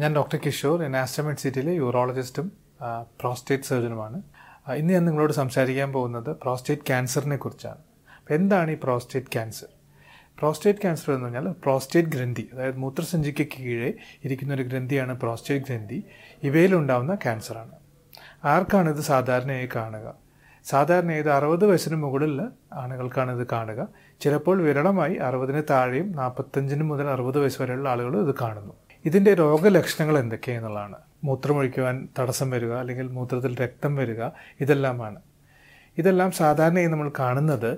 ഞാൻ ഡോക്ടർ കിഷോർ ഞാൻ ആസ്റ്റമെറ്റ് സിറ്റിയിലെ യൂറോളജിസ്റ്റും പ്രോസ്റ്റേറ്റ് സർജനുമാണ് ഇന്ന് ഞാൻ നിങ്ങളോട് സംസാരിക്കാൻ പോകുന്നത് പ്രോസ്റ്റേറ്റ് ക്യാൻസറിനെ കുറിച്ചാണ് അപ്പോൾ എന്താണ് ഈ പ്രോസ്റ്റേറ്റ് ക്യാൻസർ പ്രോസ്റ്റേറ്റ് ക്യാൻസർ എന്ന് പറഞ്ഞാൽ പ്രോസ്റ്റേറ്റ് ഗ്രന്ഥി അതായത് മൂത്രസഞ്ചിക്ക് കീഴേ ഇരിക്കുന്ന ഒരു ഗ്രന്ഥിയാണ് പ്രോസ്റ്റേറ്റ് ഗ്രന്ഥി ഇവയിലുണ്ടാവുന്ന ക്യാൻസറാണ് ആർക്കാണ് ഇത് സാധാരണയായി കാണുക സാധാരണ ഇത് അറുപത് വയസ്സിന് മുകളിലുള്ള ആളുകൾക്കാണ് ഇത് കാണുക ചിലപ്പോൾ വിരളമായി അറുപതിന് താഴെയും നാൽപ്പത്തഞ്ചിന് മുതൽ അറുപത് വയസ്സ് വരെയുള്ള ആളുകൾ ഇത് കാണുന്നു ഇതിൻ്റെ രോഗലക്ഷണങ്ങൾ എന്തൊക്കെയെന്നുള്ളതാണ് മൂത്രമൊഴിക്കുവാൻ തടസ്സം വരിക അല്ലെങ്കിൽ മൂത്രത്തിൽ രക്തം വരിക ഇതെല്ലാമാണ് ഇതെല്ലാം സാധാരണയായി നമ്മൾ കാണുന്നത്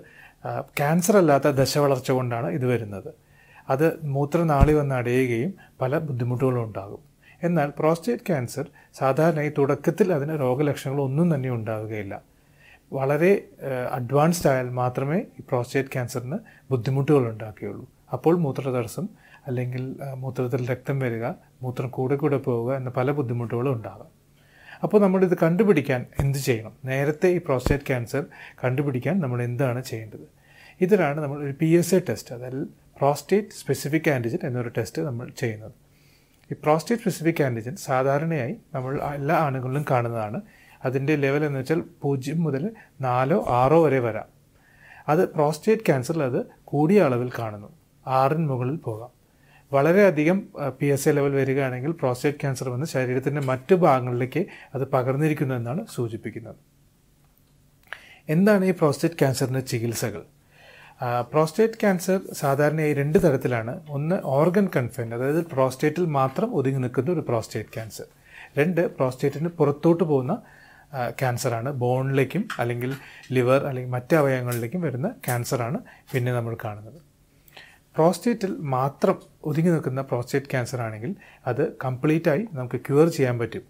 ക്യാൻസർ അല്ലാത്ത ദശവളർച്ച കൊണ്ടാണ് ഇത് വരുന്നത് അത് മൂത്രനാളി വന്ന് അടയുകയും പല ബുദ്ധിമുട്ടുകളും ഉണ്ടാകും എന്നാൽ പ്രോസ്റ്റേറ്റ് ക്യാൻസർ സാധാരണയായി തുടക്കത്തിൽ അതിന് രോഗലക്ഷണങ്ങളൊന്നും തന്നെ ഉണ്ടാവുകയില്ല വളരെ അഡ്വാൻസ്ഡ് ആയാൽ മാത്രമേ ഈ പ്രോസ്റ്റേറ്റ് ക്യാൻസറിന് ബുദ്ധിമുട്ടുകൾ ഉണ്ടാക്കുകയുള്ളൂ അപ്പോൾ മൂത്രതടസ്സം അല്ലെങ്കിൽ മൂത്രത്തിൽ രക്തം വരിക മൂത്രം കൂടെ കൂടെ പോവുക എന്ന പല ബുദ്ധിമുട്ടുകളും ഉണ്ടാകാം അപ്പോൾ നമ്മളിത് കണ്ടുപിടിക്കാൻ എന്ത് ചെയ്യണം നേരത്തെ ഈ പ്രോസ്റ്റേറ്റ് ക്യാൻസർ കണ്ടുപിടിക്കാൻ നമ്മൾ എന്താണ് ചെയ്യേണ്ടത് ഇതിലാണ് നമ്മൾ ഒരു പി എസ് എ ടെസ്റ്റ് അതായത് പ്രോസ്റ്റേറ്റ് സ്പെസിഫിക് ആൻറ്റിജൻ എന്നൊരു ടെസ്റ്റ് നമ്മൾ ചെയ്യുന്നത് ഈ പ്രോസ്റ്റേറ്റ് സ്പെസിഫിക് ആൻറ്റിജൻ സാധാരണയായി നമ്മൾ എല്ലാ ആണുങ്ങളിലും കാണുന്നതാണ് അതിൻ്റെ ലെവൽ എന്ന് വെച്ചാൽ പൂജ്യം മുതൽ നാലോ ആറോ വരെ വരാം അത് പ്രോസ്റ്റേറ്റ് ക്യാൻസറിൽ അത് കൂടിയ അളവിൽ കാണുന്നു ആറിന് മുകളിൽ പോകാം വളരെയധികം പി എസ് എ ലെവൽ വരികയാണെങ്കിൽ പ്രോസ്റ്റേറ്റ് ക്യാൻസർ വന്ന് ശരീരത്തിൻ്റെ മറ്റു ഭാഗങ്ങളിലേക്ക് അത് പകർന്നിരിക്കുന്നു എന്നാണ് സൂചിപ്പിക്കുന്നത് എന്താണ് ഈ പ്രോസ്റ്റേറ്റ് ക്യാൻസറിൻ്റെ ചികിത്സകൾ പ്രോസ്റ്റേറ്റ് ക്യാൻസർ സാധാരണയായി രണ്ട് തരത്തിലാണ് ഒന്ന് ഓർഗൻ കൺഫൈൻഡ് അതായത് പ്രോസ്റ്റേറ്റിൽ മാത്രം ഒതുങ്ങി നിൽക്കുന്ന ഒരു പ്രോസ്റ്റേറ്റ് ക്യാൻസർ രണ്ട് പ്രോസ്റ്റേറ്റിന് പുറത്തോട്ട് പോകുന്ന ക്യാൻസറാണ് ബോണിലേക്കും അല്ലെങ്കിൽ ലിവർ അല്ലെങ്കിൽ മറ്റ് അവയവങ്ങളിലേക്കും വരുന്ന ക്യാൻസറാണ് പിന്നെ നമ്മൾ കാണുന്നത് പ്രോസ്റ്റേറ്റിൽ മാത്രം ഒതുങ്ങി നിൽക്കുന്ന പ്രോസ്റ്റേറ്റ് ക്യാൻസർ ആണെങ്കിൽ അത് കംപ്ലീറ്റായി നമുക്ക് ക്യൂർ ചെയ്യാൻ പറ്റും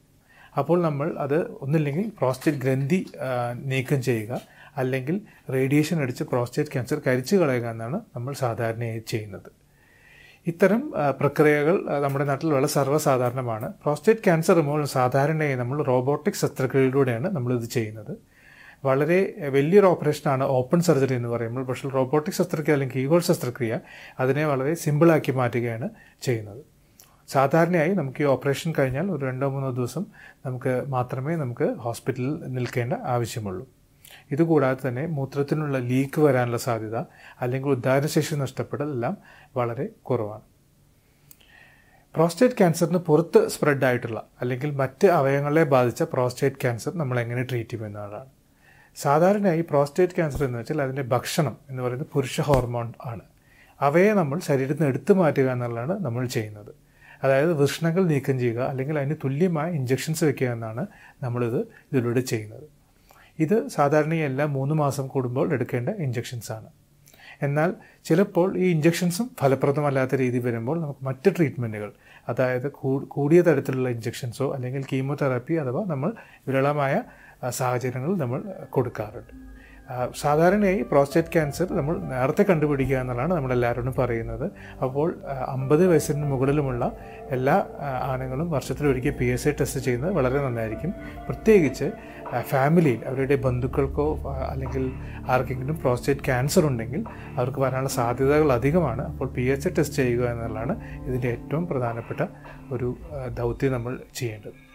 അപ്പോൾ നമ്മൾ അത് ഒന്നില്ലെങ്കിൽ പ്രോസ്റ്റേറ്റ് ഗ്രന്ഥി നീക്കം ചെയ്യുക അല്ലെങ്കിൽ റേഡിയേഷൻ അടിച്ച് പ്രോസ്റ്റേറ്റ് ക്യാൻസർ കരിച്ചു കളയുക എന്നാണ് നമ്മൾ സാധാരണയായി ചെയ്യുന്നത് ഇത്തരം പ്രക്രിയകൾ നമ്മുടെ നാട്ടിൽ വളരെ സർവ്വസാധാരണമാണ് പ്രോസ്റ്റേറ്റ് ക്യാൻസർ റിമൂവൽ സാധാരണയായി നമ്മൾ റോബോട്ടിക് ശസ്ത്രക്രിയയിലൂടെയാണ് നമ്മളിത് ചെയ്യുന്നത് വളരെ വലിയൊരു ഓപ്പറേഷനാണ് ഓപ്പൺ സർജറി എന്ന് പറയുമ്പോൾ പക്ഷേ റോബോട്ടിക് ശസ്ത്രക്രിയ അല്ലെങ്കിൽ കീഹോൾ ശസ്ത്രക്രിയ അതിനെ വളരെ സിമ്പിളാക്കി മാറ്റുകയാണ് ചെയ്യുന്നത് സാധാരണയായി നമുക്ക് ഈ ഓപ്പറേഷൻ കഴിഞ്ഞാൽ ഒരു രണ്ടോ മൂന്നോ ദിവസം നമുക്ക് മാത്രമേ നമുക്ക് ഹോസ്പിറ്റലിൽ നിൽക്കേണ്ട ആവശ്യമുള്ളൂ ഇതുകൂടാതെ തന്നെ മൂത്രത്തിനുള്ള ലീക്ക് വരാനുള്ള സാധ്യത അല്ലെങ്കിൽ ഉദ്ധാരണശേഷി നഷ്ടപ്പെടൽ എല്ലാം വളരെ കുറവാണ് പ്രോസ്റ്റേറ്റ് ക്യാൻസറിന് പുറത്ത് സ്പ്രെഡ് ആയിട്ടുള്ള അല്ലെങ്കിൽ മറ്റ് അവയവങ്ങളെ ബാധിച്ച പ്രോസ്റ്റേറ്റ് ക്യാൻസർ നമ്മൾ എങ്ങനെ ട്രീറ്റ് ചെയ്യുമെന്നതാണ് സാധാരണയായി പ്രോസ്റ്റേറ്റ് ക്യാൻസർ എന്ന് വെച്ചാൽ അതിൻ്റെ ഭക്ഷണം എന്ന് പറയുന്നത് പുരുഷ ഹോർമോൺ ആണ് അവയെ നമ്മൾ ശരീരത്തിൽ നിന്ന് എടുത്തു മാറ്റുക എന്നുള്ളതാണ് നമ്മൾ ചെയ്യുന്നത് അതായത് വൃഷ്ണങ്ങൾ നീക്കം ചെയ്യുക അല്ലെങ്കിൽ അതിന് തുല്യമായ ഇഞ്ചക്ഷൻസ് വെക്കുക എന്നാണ് നമ്മളിത് ഇതിലൂടെ ചെയ്യുന്നത് ഇത് സാധാരണയായി എല്ലാ മൂന്ന് മാസം കൂടുമ്പോൾ എടുക്കേണ്ട ഇഞ്ചക്ഷൻസ് ആണ് എന്നാൽ ചിലപ്പോൾ ഈ ഇഞ്ചക്ഷൻസും ഫലപ്രദമല്ലാത്ത രീതി വരുമ്പോൾ നമുക്ക് മറ്റ് ട്രീറ്റ്മെൻറ്റുകൾ അതായത് കൂടിയ തരത്തിലുള്ള ഇഞ്ചക്ഷൻസോ അല്ലെങ്കിൽ കീമോതെറാപ്പി അഥവാ നമ്മൾ വിരളമായ സാഹചര്യങ്ങൾ നമ്മൾ കൊടുക്കാറുണ്ട് സാധാരണയായി പ്രോസ്റ്റേറ്റ് ക്യാൻസർ നമ്മൾ നേരത്തെ കണ്ടുപിടിക്കുക എന്നുള്ളതാണ് നമ്മളെല്ലാവരോടും പറയുന്നത് അപ്പോൾ അമ്പത് വയസ്സിന് മുകളിലുമുള്ള എല്ലാ ആണുങ്ങളും വർഷത്തിലൊരിക്കൽ പി എസ് ഐ ടെസ്റ്റ് ചെയ്യുന്നത് വളരെ നന്നായിരിക്കും പ്രത്യേകിച്ച് ഫാമിലിയിൽ അവരുടെ ബന്ധുക്കൾക്കോ അല്ലെങ്കിൽ ആർക്കെങ്കിലും പ്രോസ്റ്റേറ്റ് ക്യാൻസർ ഉണ്ടെങ്കിൽ അവർക്ക് വരാനുള്ള സാധ്യതകൾ അധികമാണ് അപ്പോൾ പി എസ് ഐ ടെസ്റ്റ് ചെയ്യുക എന്നുള്ളതാണ് ഇതിൻ്റെ ഏറ്റവും പ്രധാനപ്പെട്ട ഒരു ദൗത്യം നമ്മൾ ചെയ്യേണ്ടത്